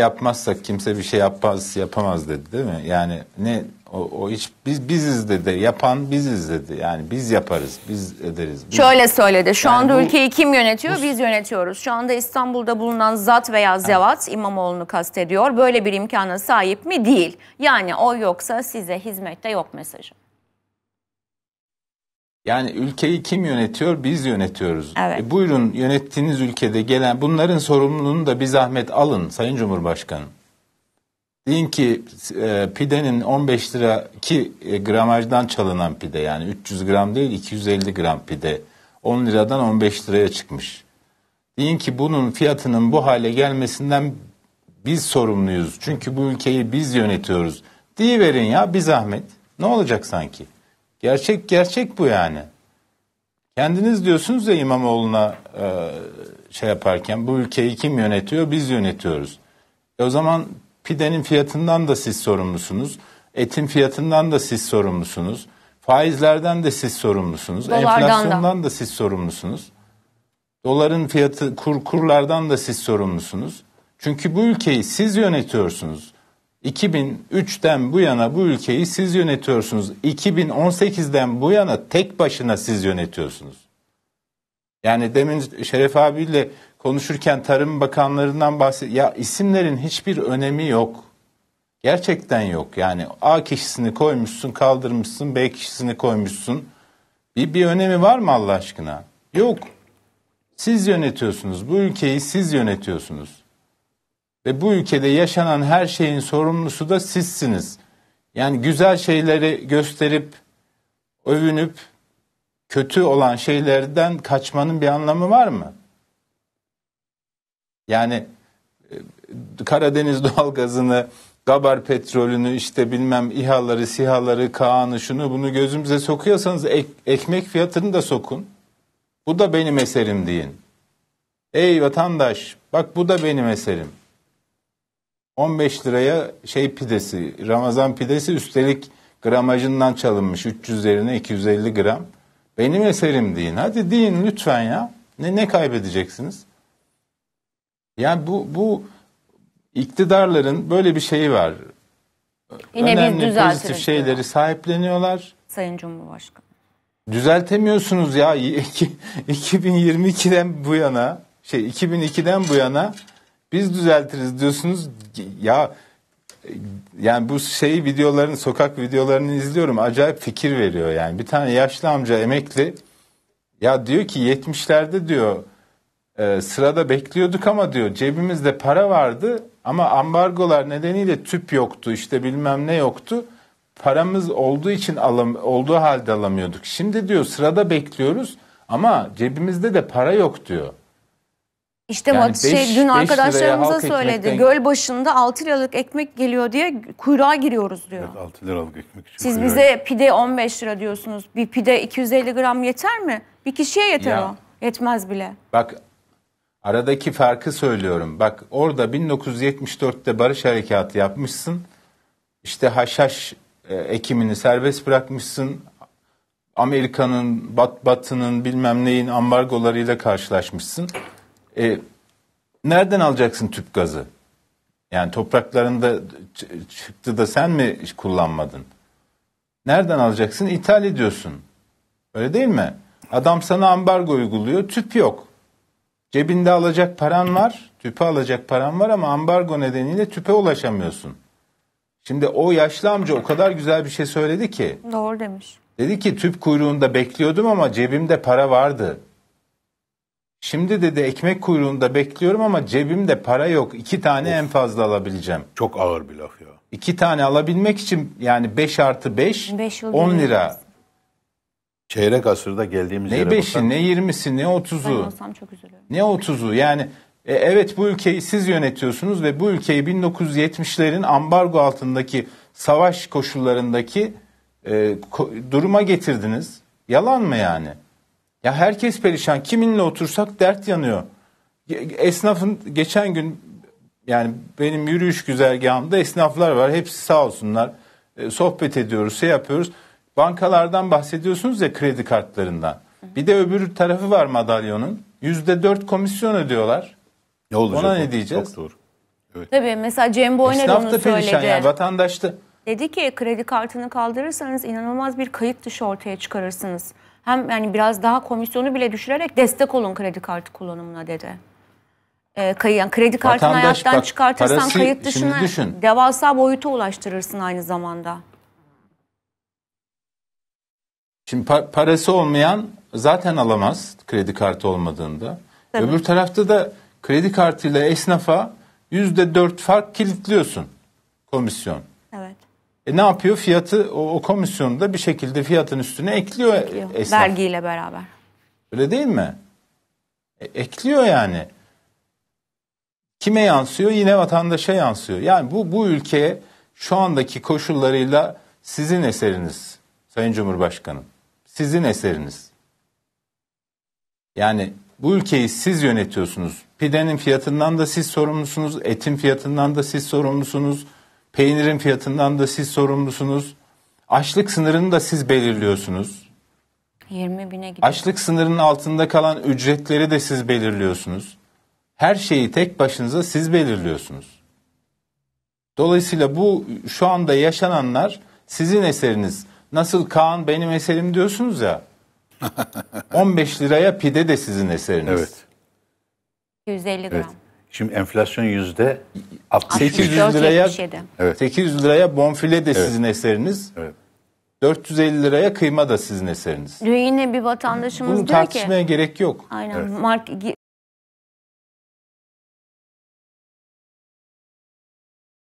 yapmazsak kimse bir şey yapmaz yapamaz dedi değil mi? Yani ne o, o hiç biz biziz dedi. Yapan biziz dedi. Yani biz yaparız, biz ederiz. Biz. Şöyle söyledi. Şu yani anda bu, ülkeyi kim yönetiyor? Bu, biz yönetiyoruz. Şu anda İstanbul'da bulunan zat veya zevat evet. İmamoğlu'nu kastediyor. Böyle bir imkana sahip mi? Değil. Yani o yoksa size hizmette yok mesajı. Yani ülkeyi kim yönetiyor? Biz yönetiyoruz. Evet. E buyurun yönettiğiniz ülkede gelen bunların sorumluluğunu da bir zahmet alın Sayın Cumhurbaşkanım. Deyin ki e, pidenin 15 lira ki e, gramajdan çalınan pide yani 300 gram değil 250 gram pide 10 liradan 15 liraya çıkmış. Deyin ki bunun fiyatının bu hale gelmesinden biz sorumluyuz. Çünkü bu ülkeyi biz yönetiyoruz. Diye verin ya bir zahmet. Ne olacak sanki? Gerçek gerçek bu yani. Kendiniz diyorsunuz ya İmamoğlu'na e, şey yaparken bu ülkeyi kim yönetiyor? Biz yönetiyoruz. E o zaman pidenin fiyatından da siz sorumlusunuz. Etin fiyatından da siz sorumlusunuz. Faizlerden de siz sorumlusunuz. Dolardan enflasyondan da. da siz sorumlusunuz. Doların fiyatı kur kurlardan da siz sorumlusunuz. Çünkü bu ülkeyi siz yönetiyorsunuz. 2003'ten bu yana bu ülkeyi siz yönetiyorsunuz. 2018'den bu yana tek başına siz yönetiyorsunuz. Yani demin Şeref abiyle konuşurken Tarım Bakanlarından bahset ya isimlerin hiçbir önemi yok. Gerçekten yok. Yani A kişisini koymuşsun, kaldırmışsın, B kişisini koymuşsun. Bir bir önemi var mı Allah aşkına? Yok. Siz yönetiyorsunuz. Bu ülkeyi siz yönetiyorsunuz ve bu ülkede yaşanan her şeyin sorumlusu da sizsiniz. Yani güzel şeyleri gösterip övünüp kötü olan şeylerden kaçmanın bir anlamı var mı? Yani e, Karadeniz doğalgazını, Gabar petrolünü, işte bilmem İHA'ları, SİHA'ları, Kaan'ı şunu bunu gözümüze sokuyorsanız ek, ekmek fiyatını da sokun. Bu da benim eserim deyin. Ey vatandaş bak bu da benim eserim. 15 liraya şey pidesi, Ramazan pidesi üstelik gramajından çalınmış 300 yerine 250 gram. Benim eserim deyin. Hadi deyin lütfen ya. Ne ne kaybedeceksiniz? Yani bu bu iktidarların böyle bir şeyi var. Yine Önemli biz pozitif şeyleri diyor. sahipleniyorlar. Sayın Cumhurbaşkanı. Düzeltemiyorsunuz ya 2022'den bu yana şey 2002'den bu yana biz düzeltiriz diyorsunuz. Ya yani bu şeyi videoların sokak videolarını izliyorum. Acayip fikir veriyor yani. Bir tane yaşlı amca emekli ya diyor ki 70'lerde diyor e, sırada bekliyorduk ama diyor cebimizde para vardı ama ambargolar nedeniyle tüp yoktu işte bilmem ne yoktu. Paramız olduğu için alam olduğu halde alamıyorduk. Şimdi diyor sırada bekliyoruz ama cebimizde de para yok diyor. İşte yani şey, beş, şey dün arkadaşlarımıza söyledi. Ekmekten... Göl başında 6 liralık ekmek geliyor diye kuyruğa giriyoruz diyor. Evet 6 liralık ekmek için. Siz bize ekmek. pide 15 lira diyorsunuz. Bir pide 250 gram yeter mi? Bir kişiye yeter ya, o. Yetmez bile. Bak aradaki farkı söylüyorum. Bak orada 1974'te barış harekatı yapmışsın. İşte haşhaş e, ekimini serbest bırakmışsın. Amerika'nın, bat, Batı'nın bilmem neyin ambargolarıyla karşılaşmışsın. E, nereden alacaksın tüp gazı? Yani topraklarında çıktı da sen mi kullanmadın? Nereden alacaksın? İthal ediyorsun. Öyle değil mi? Adam sana ambargo uyguluyor, tüp yok. Cebinde alacak paran var, tüpe alacak paran var ama ambargo nedeniyle tüpe ulaşamıyorsun. Şimdi o yaşlı amca o kadar güzel bir şey söyledi ki. Doğru demiş. Dedi ki tüp kuyruğunda bekliyordum ama cebimde para vardı. Şimdi dedi ekmek kuyruğunda bekliyorum ama cebimde para yok. İki tane of. en fazla alabileceğim. Çok ağır bir laf ya. İki tane alabilmek için yani 5 artı 5, 10 lira. Çeyrek asırda geldiğimiz ne yere Ne 5'i ne 20'si ne 30'u. Ne 30'u yani e, evet bu ülkeyi siz yönetiyorsunuz ve bu ülkeyi 1970'lerin ambargo altındaki savaş koşullarındaki e, ko- duruma getirdiniz. Yalan mı yani? Ya herkes perişan. Kiminle otursak dert yanıyor. Esnafın geçen gün yani benim yürüyüş güzergahımda esnaflar var. Hepsi sağ olsunlar. E, sohbet ediyoruz, şey yapıyoruz. Bankalardan bahsediyorsunuz ya kredi kartlarından. Bir de öbür tarafı var madalyonun. Yüzde dört komisyon ödüyorlar. Ne olacak? Ona ne diyeceğiz? Çok doğru. Evet. Tabii mesela Cem Boyner onu söyledi. perişan yani vatandaş da. Dedi ki kredi kartını kaldırırsanız inanılmaz bir kayıt dışı ortaya çıkarırsınız hem yani biraz daha komisyonu bile düşürerek destek olun kredi kartı kullanımına dedi e, kayı, kredi kartını Vatandaş, hayattan bak, çıkartırsan parası, kayıt dışına düşün. devasa boyuta ulaştırırsın aynı zamanda. Şimdi pa- parası olmayan zaten alamaz kredi kartı olmadığında. Tabii. Öbür tarafta da kredi kartıyla esnafa yüzde dört fark kilitliyorsun komisyon. E ne yapıyor? Fiyatı o, o da bir şekilde fiyatın üstüne ekliyor, ekliyor. esnaf. Vergiyle beraber. Öyle değil mi? E, ekliyor yani. Kime yansıyor? Yine vatandaşa yansıyor. Yani bu bu ülkeye şu andaki koşullarıyla sizin eseriniz Sayın Cumhurbaşkanım. Sizin eseriniz. Yani bu ülkeyi siz yönetiyorsunuz. Pidenin fiyatından da siz sorumlusunuz, etin fiyatından da siz sorumlusunuz Peynirin fiyatından da siz sorumlusunuz. Açlık sınırını da siz belirliyorsunuz. 20 bine gidiyor. Açlık sınırının altında kalan ücretleri de siz belirliyorsunuz. Her şeyi tek başınıza siz belirliyorsunuz. Dolayısıyla bu şu anda yaşananlar sizin eseriniz. Nasıl Kaan benim eserim diyorsunuz ya. 15 liraya pide de sizin eseriniz. Evet. 150 gram. Evet. Şimdi enflasyon yüzde 800 liraya evet. 800 liraya bonfile de evet. sizin eseriniz. Evet. 450 liraya kıyma da sizin eseriniz. Dün yine bir vatandaşımız Bunu diyor ki. Bunu tartışmaya gerek yok. Aynen. Evet. Mark